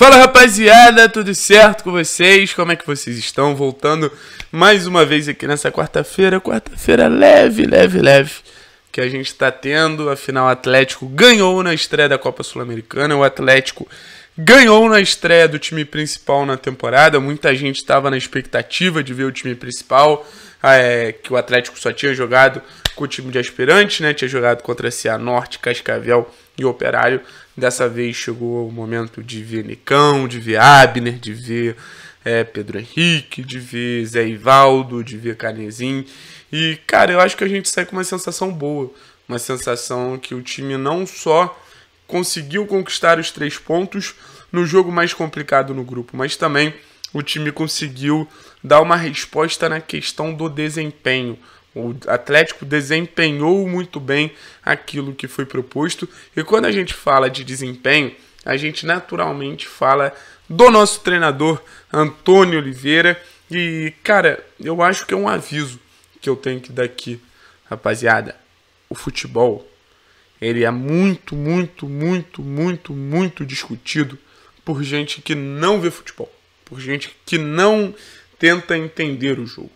Fala rapaziada, tudo certo com vocês? Como é que vocês estão? Voltando mais uma vez aqui nessa quarta-feira, quarta-feira leve, leve, leve, que a gente está tendo. Afinal, o Atlético ganhou na estreia da Copa Sul-Americana. O Atlético ganhou na estreia do time principal na temporada. Muita gente estava na expectativa de ver o time principal, ah, é, que o Atlético só tinha jogado com o time de aspirantes, né? Tinha jogado contra Cianorte, Cascavel e Operário. Dessa vez chegou o momento de ver Nicão, de ver Abner, de ver é, Pedro Henrique, de ver Zé Ivaldo, de ver Canezin. E, cara, eu acho que a gente sai com uma sensação boa. Uma sensação que o time não só conseguiu conquistar os três pontos no jogo mais complicado no grupo, mas também o time conseguiu dar uma resposta na questão do desempenho. O Atlético desempenhou muito bem aquilo que foi proposto, e quando a gente fala de desempenho, a gente naturalmente fala do nosso treinador Antônio Oliveira. E cara, eu acho que é um aviso que eu tenho que dar aqui, rapaziada. O futebol ele é muito, muito, muito, muito, muito discutido por gente que não vê futebol, por gente que não tenta entender o jogo.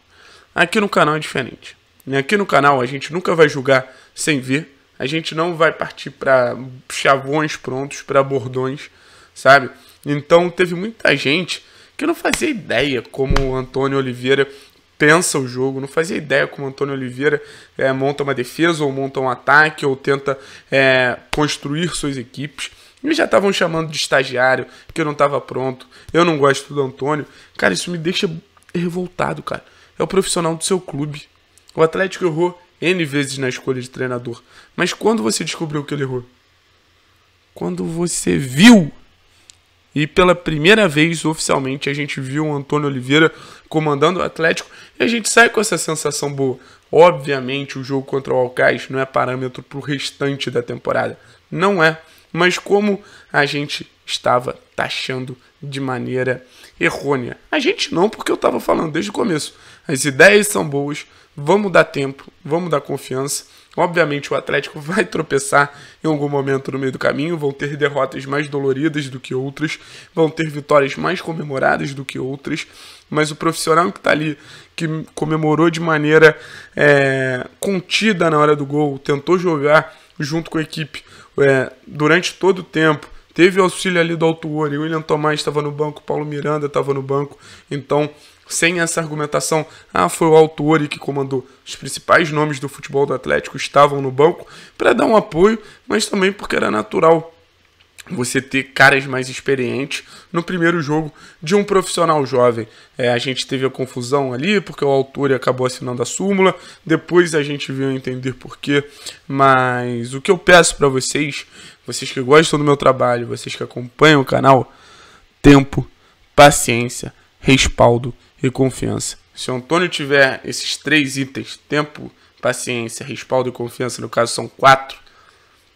Aqui no canal é diferente. Né? Aqui no canal a gente nunca vai julgar sem ver, a gente não vai partir para chavões prontos, para bordões, sabe? Então teve muita gente que não fazia ideia como o Antônio Oliveira pensa o jogo, não fazia ideia como o Antônio Oliveira é, monta uma defesa, ou monta um ataque, ou tenta é, construir suas equipes. Me já estavam chamando de estagiário, que eu não estava pronto, eu não gosto do Antônio. Cara, isso me deixa revoltado, cara. É o profissional do seu clube. O Atlético errou N vezes na escolha de treinador. Mas quando você descobriu que ele errou? Quando você viu e pela primeira vez, oficialmente, a gente viu o Antônio Oliveira comandando o Atlético e a gente sai com essa sensação boa. Obviamente, o jogo contra o Alcaix não é parâmetro para o restante da temporada. Não é. Mas como a gente estava taxando de maneira errônea. A gente não, porque eu estava falando desde o começo. As ideias são boas, Vamos dar tempo, vamos dar confiança. Obviamente o Atlético vai tropeçar em algum momento no meio do caminho, vão ter derrotas mais doloridas do que outras, vão ter vitórias mais comemoradas do que outras, mas o profissional que está ali, que comemorou de maneira é, contida na hora do gol, tentou jogar junto com a equipe é, durante todo o tempo, teve auxílio ali do Alto o William Tomás estava no banco, o Paulo Miranda estava no banco, então sem essa argumentação, ah, foi o autor que comandou. Os principais nomes do futebol do Atlético estavam no banco para dar um apoio, mas também porque era natural você ter caras mais experientes no primeiro jogo de um profissional jovem. É, a gente teve a confusão ali, porque o autor acabou assinando a súmula, depois a gente veio entender porquê, mas o que eu peço para vocês, vocês que gostam do meu trabalho, vocês que acompanham o canal, tempo, paciência respaldo e confiança. Se o Antônio tiver esses três itens, tempo, paciência, respaldo e confiança, no caso são quatro,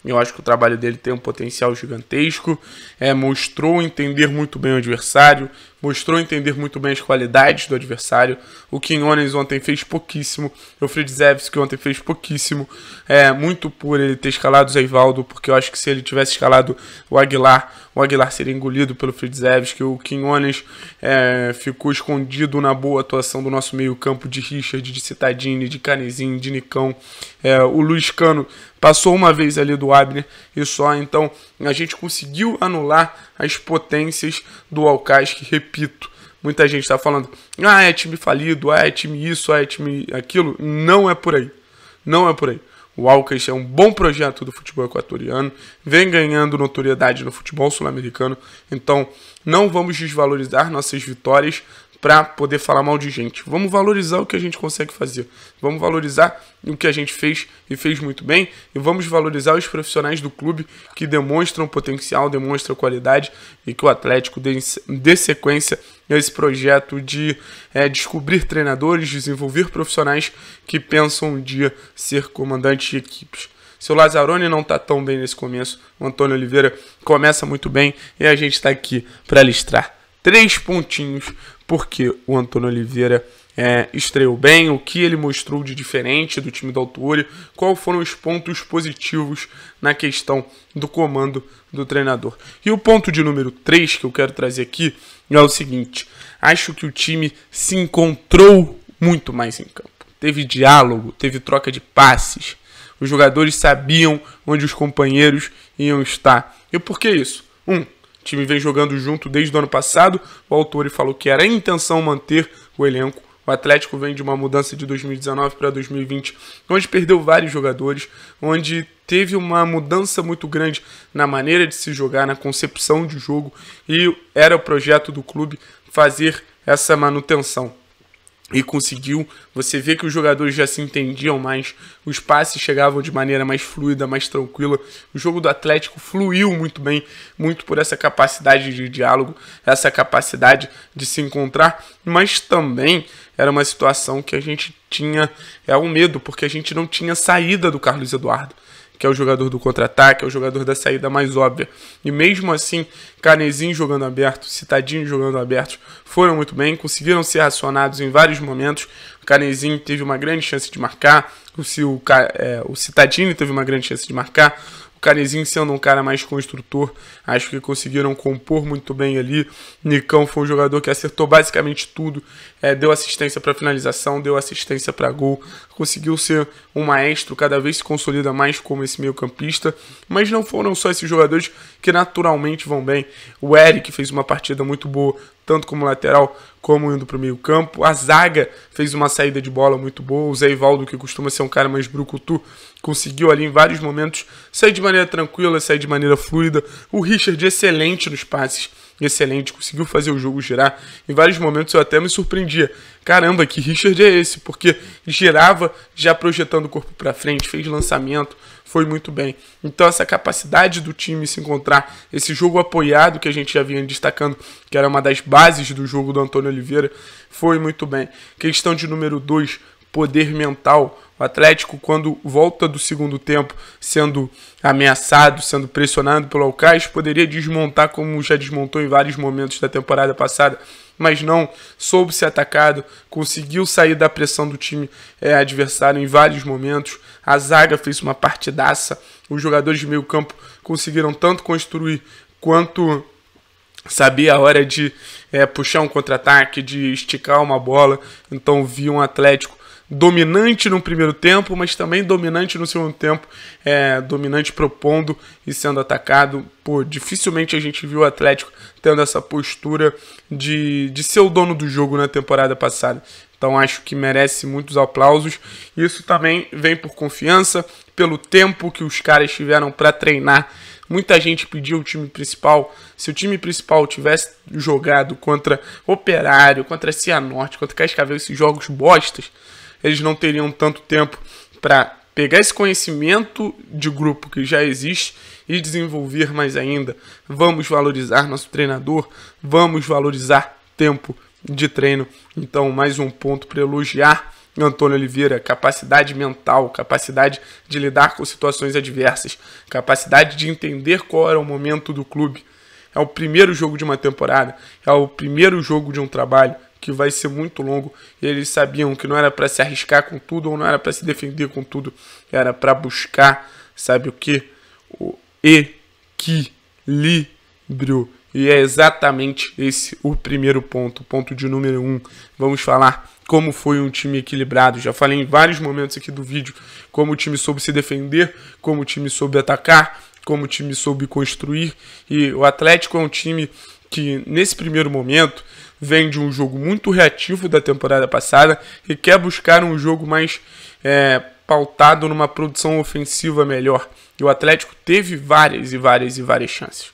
eu acho que o trabalho dele tem um potencial gigantesco. É, mostrou entender muito bem o adversário, mostrou entender muito bem as qualidades do adversário. O Quinones ontem fez pouquíssimo, o que ontem fez pouquíssimo. É muito por ele ter escalado o Zeivaldo, porque eu acho que se ele tivesse escalado o Aguilar, o Aguilar seria engolido pelo que O Quinones é, ficou escondido na boa atuação do nosso meio-campo de Richard, de Citadini, de Canezinho, de Nicão. É, o Luiz Cano passou uma vez ali do Abner e só. Então a gente conseguiu anular as potências do Alcaz, que repito, muita gente está falando: ah, é time falido, ah, é time isso, ah, é time aquilo. Não é por aí. Não é por aí. O Alcas é um bom projeto do futebol equatoriano, vem ganhando notoriedade no futebol sul-americano, então não vamos desvalorizar nossas vitórias, para poder falar mal de gente. Vamos valorizar o que a gente consegue fazer. Vamos valorizar o que a gente fez e fez muito bem. E vamos valorizar os profissionais do clube que demonstram potencial, demonstram qualidade e que o Atlético dê, sequência a esse projeto de é, descobrir treinadores, desenvolver profissionais que pensam um dia ser comandante de equipes. Seu Lazzaroni não está tão bem nesse começo, o Antônio Oliveira começa muito bem e a gente está aqui para listrar três pontinhos porque o Antônio Oliveira é, estreou bem, o que ele mostrou de diferente do time do Altuori, quais foram os pontos positivos na questão do comando do treinador. E o ponto de número 3 que eu quero trazer aqui é o seguinte: acho que o time se encontrou muito mais em campo. Teve diálogo, teve troca de passes. Os jogadores sabiam onde os companheiros iam estar. E por que isso? Um, time vem jogando junto desde o ano passado. O autor falou que era a intenção manter o elenco. O Atlético vem de uma mudança de 2019 para 2020, onde perdeu vários jogadores, onde teve uma mudança muito grande na maneira de se jogar, na concepção de jogo, e era o projeto do clube fazer essa manutenção e conseguiu. Você vê que os jogadores já se entendiam mais, os passes chegavam de maneira mais fluida, mais tranquila. O jogo do Atlético fluiu muito bem, muito por essa capacidade de diálogo, essa capacidade de se encontrar, mas também era uma situação que a gente tinha é um medo, porque a gente não tinha saída do Carlos Eduardo que é o jogador do contra-ataque, é o jogador da saída mais óbvia. E mesmo assim, Canezinho jogando aberto, Citadinho jogando aberto, foram muito bem, conseguiram ser racionados em vários momentos. O Canezinho teve uma grande chance de marcar, o, é, o Citadinho teve uma grande chance de marcar, o Canezinho sendo um cara mais construtor, acho que conseguiram compor muito bem ali. Nicão foi um jogador que acertou basicamente tudo, é, deu assistência para finalização, deu assistência para gol, conseguiu ser um maestro, cada vez se consolida mais como esse meio-campista. Mas não foram só esses jogadores que naturalmente vão bem. O Eric fez uma partida muito boa, tanto como lateral como indo para o meio campo. A zaga fez uma saída de bola muito boa. O Zé Ivaldo, que costuma ser um cara mais brucutu, conseguiu ali em vários momentos sair de maneira tranquila, sair de maneira fluida. O Richard, excelente nos passes excelente, conseguiu fazer o jogo girar. Em vários momentos eu até me surpreendia. Caramba, que Richard é esse? Porque girava já projetando o corpo para frente, fez lançamento, foi muito bem. Então essa capacidade do time se encontrar, esse jogo apoiado que a gente já vinha destacando, que era uma das bases do jogo do Antônio Oliveira, foi muito bem. Questão de número 2, poder mental. O Atlético, quando volta do segundo tempo, sendo ameaçado, sendo pressionado pelo Alcaraz, poderia desmontar como já desmontou em vários momentos da temporada passada, mas não soube ser atacado, conseguiu sair da pressão do time é, adversário em vários momentos. A zaga fez uma partidaça, os jogadores de meio campo conseguiram tanto construir quanto sabia a hora de é, puxar um contra-ataque, de esticar uma bola. Então vi um Atlético dominante no primeiro tempo, mas também dominante no segundo tempo, é, dominante propondo e sendo atacado. Pô, dificilmente a gente viu o Atlético tendo essa postura de, de ser o dono do jogo na temporada passada. Então acho que merece muitos aplausos. Isso também vem por confiança, pelo tempo que os caras tiveram para treinar. Muita gente pediu o time principal. Se o time principal tivesse jogado contra Operário, contra Cianorte, contra Cascavel, esses jogos bostas, eles não teriam tanto tempo para pegar esse conhecimento de grupo que já existe e desenvolver mais ainda. Vamos valorizar nosso treinador, vamos valorizar tempo de treino. Então, mais um ponto para elogiar Antônio Oliveira, capacidade mental, capacidade de lidar com situações adversas, capacidade de entender qual era o momento do clube. É o primeiro jogo de uma temporada, é o primeiro jogo de um trabalho que vai ser muito longo. eles sabiam que não era para se arriscar com tudo ou não era para se defender com tudo, era para buscar, sabe o que? O equilíbrio. E é exatamente esse o primeiro ponto, ponto de número um. Vamos falar como foi um time equilibrado. Já falei em vários momentos aqui do vídeo como o time soube se defender, como o time soube atacar, como o time soube construir. E o Atlético é um time que, nesse primeiro momento, vem de um jogo muito reativo da temporada passada e quer buscar um jogo mais é, pautado numa produção ofensiva melhor. E o Atlético teve várias e várias e várias chances.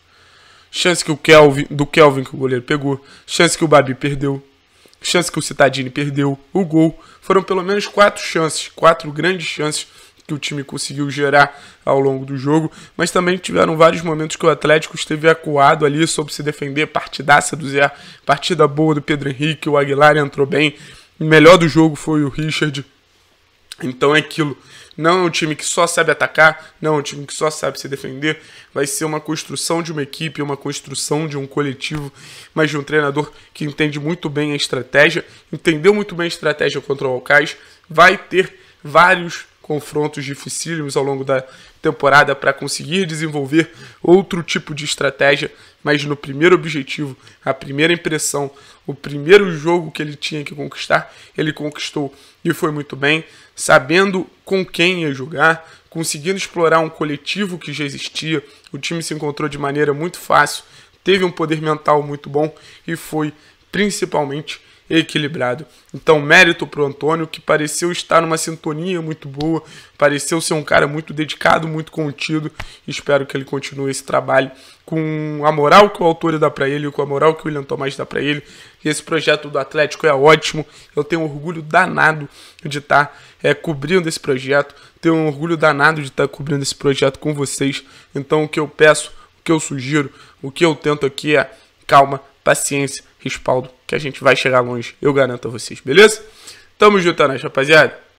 Chance que o Kelvin, do Kelvin que o goleiro pegou, chance que o Babi perdeu, chance que o Citadini perdeu, o gol. Foram pelo menos quatro chances, quatro grandes chances que o time conseguiu gerar ao longo do jogo, mas também tiveram vários momentos que o Atlético esteve acuado ali, sobre se defender, partidaça do Zé, partida boa do Pedro Henrique, o Aguilar entrou bem, o melhor do jogo foi o Richard, então é aquilo, não é um time que só sabe atacar, não é um time que só sabe se defender, vai ser uma construção de uma equipe, uma construção de um coletivo, mas de um treinador que entende muito bem a estratégia, entendeu muito bem a estratégia contra o Alcais, vai ter vários confrontos dificílimos ao longo da temporada para conseguir desenvolver outro tipo de estratégia, mas no primeiro objetivo, a primeira impressão, o primeiro jogo que ele tinha que conquistar, ele conquistou e foi muito bem, sabendo com quem ia jogar, conseguindo explorar um coletivo que já existia, o time se encontrou de maneira muito fácil, teve um poder mental muito bom e foi principalmente equilibrado. Então, mérito para o Antônio, que pareceu estar numa sintonia muito boa, pareceu ser um cara muito dedicado, muito contido. Espero que ele continue esse trabalho com a moral que o autor dá para ele, com a moral que o William Tomás dá para ele. Esse projeto do Atlético é ótimo. Eu tenho um orgulho danado de estar tá, é, cobrindo esse projeto. Tenho um orgulho danado de estar tá cobrindo esse projeto com vocês. Então, o que eu peço, o que eu sugiro, o que eu tento aqui é calma, paciência, respaldo, que a gente vai chegar longe, eu garanto a vocês, beleza? Tamo junto, né, rapaziada?